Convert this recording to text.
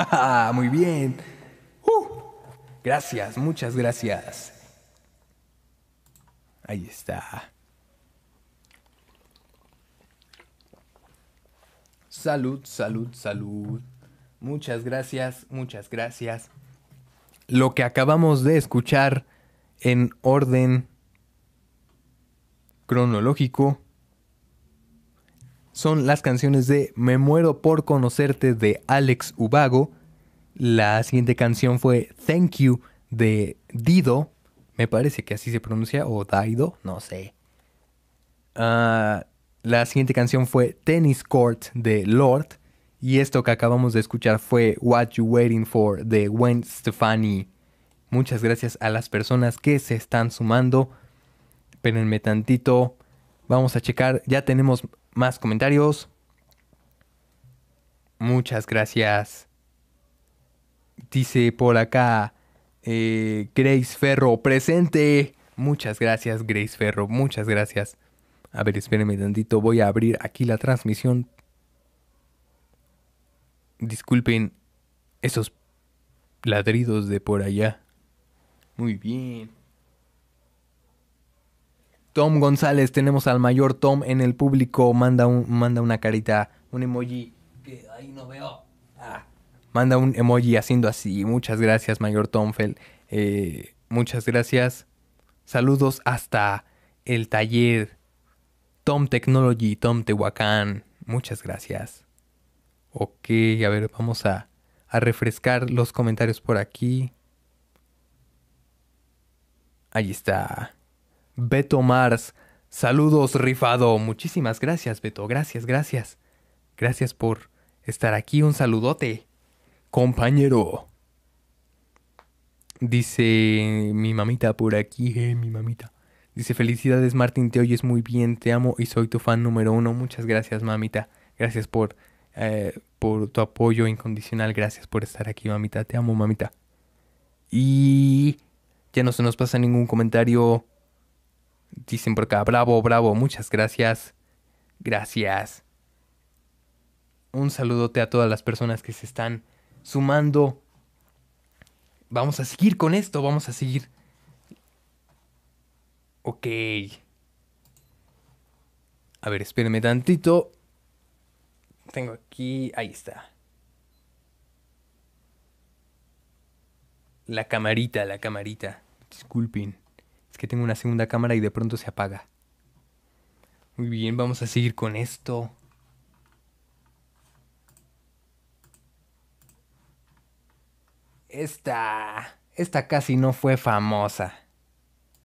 Muy bien. Uh, gracias, muchas gracias. Ahí está. Salud, salud, salud. Muchas gracias, muchas gracias. Lo que acabamos de escuchar en orden cronológico son las canciones de Me muero por conocerte de Alex Ubago. La siguiente canción fue Thank You de Dido. Me parece que así se pronuncia, o Daido, no sé. Ah, la siguiente canción fue Tennis Court de Lord. Y esto que acabamos de escuchar fue What You Waiting For de Gwen Stefani. Muchas gracias a las personas que se están sumando. Espérenme tantito. Vamos a checar. Ya tenemos más comentarios. Muchas gracias. Dice por acá eh, Grace Ferro presente. Muchas gracias Grace Ferro, muchas gracias. A ver, espérenme tantito, voy a abrir aquí la transmisión. Disculpen esos ladridos de por allá. Muy bien. Tom González, tenemos al mayor Tom en el público. Manda, un, manda una carita, un emoji que ahí no veo. Ah, manda un emoji haciendo así. Muchas gracias, mayor Tom eh, muchas gracias. Saludos hasta el taller Tom Technology, Tom Tehuacán. Muchas gracias. Ok, a ver, vamos a, a refrescar los comentarios por aquí. Ahí está. Beto Mars. Saludos, rifado. Muchísimas gracias, Beto. Gracias, gracias. Gracias por estar aquí. Un saludote. Compañero. Dice mi mamita por aquí, eh, mi mamita. Dice, felicidades Martín, te oyes muy bien, te amo y soy tu fan número uno. Muchas gracias, mamita. Gracias por, eh, por tu apoyo incondicional. Gracias por estar aquí, mamita. Te amo, mamita. Y ya no se nos pasa ningún comentario Dicen por acá, bravo, bravo, muchas gracias. Gracias. Un saludote a todas las personas que se están sumando. Vamos a seguir con esto, vamos a seguir. Ok. A ver, espérenme tantito. Tengo aquí, ahí está. La camarita, la camarita. Disculpen. Es que tengo una segunda cámara y de pronto se apaga. Muy bien, vamos a seguir con esto. Esta... Esta casi no fue famosa.